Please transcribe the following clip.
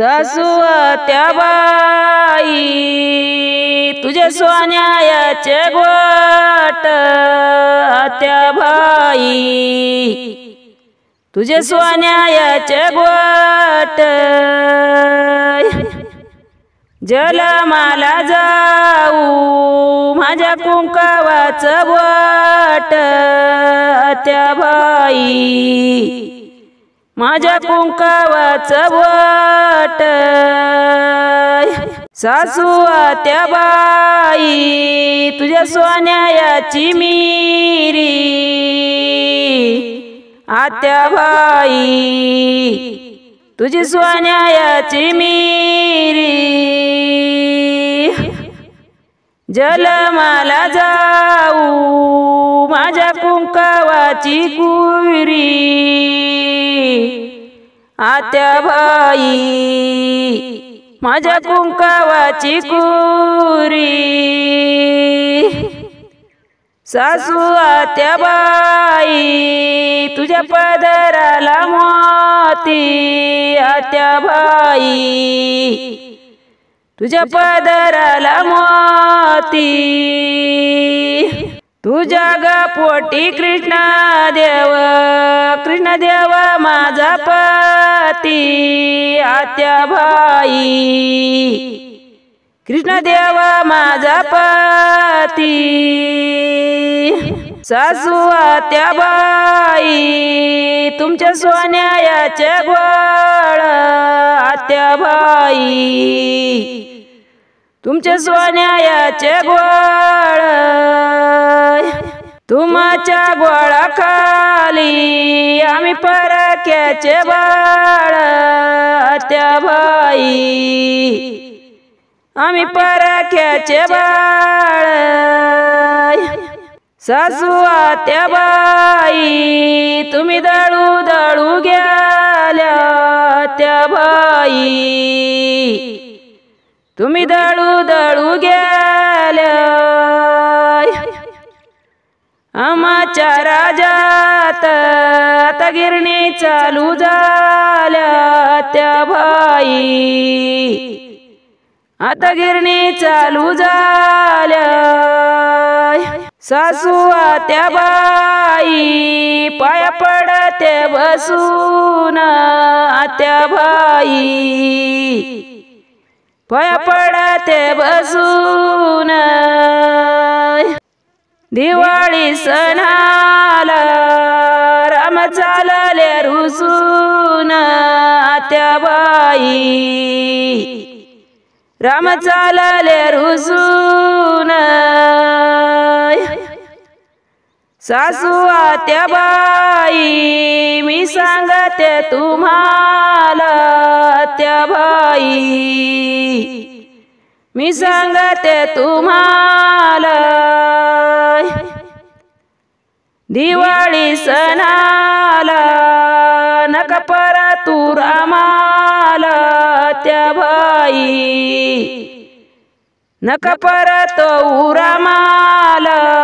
त्या बाई तुझे सोन्यायाचे गोट आत्या बाई तुझे सोन्यायाचे गोट जलमाला जाऊ माझ्या कुंकावाचं गोट त्या बाई माझ्या कुंकावाच वाट सासू आत्या बाई तुझ्या सोन्यायाची मिरी आत्या बाई तुझी सोन्यायाची मिरी जलमाला जाऊ माझ्या कुंकावाची कुरी आत्या भाई माझ्या कुंकावाची कुरी सासू आत्या बाई तुझ्या पदराला माती आत्या बाई तुझ्या पदराला माती तुझ्या ग पोटी कृष्ण देव कृष्ण देव माझा पती आत्या भाई कृष्ण देव माझा पती सासू आत्या बाई तुमच्या सोन्यायाचे गोळ आत्या बाई तुमच्या सोन्यायाचे गोळ तुमच्या गोळा खाली आम्ही परक्याचे बाळ त्या भाई आम्ही परक्याचे बाळ सासू आत्या बाई तुम्ही दळू दळू गेल्या त्या बाई तुम्ही दळू गिरणी चालू झाल्या त्या भाई आता गिरणी चालू झाल्या सासू त्या बाई पाया पडते बसून आत्या भाई पाया पडते बसून दिवाळी सणाला आलाल्या रुसून बाई राम चालल्या रुसून सासू आत्या बाई मी सांगते तुम्हाला त्या बाई मी सांगते तुम्हाला दिवाळी सणाला नक पर तू रामाला त्या भाई नका तो रामाला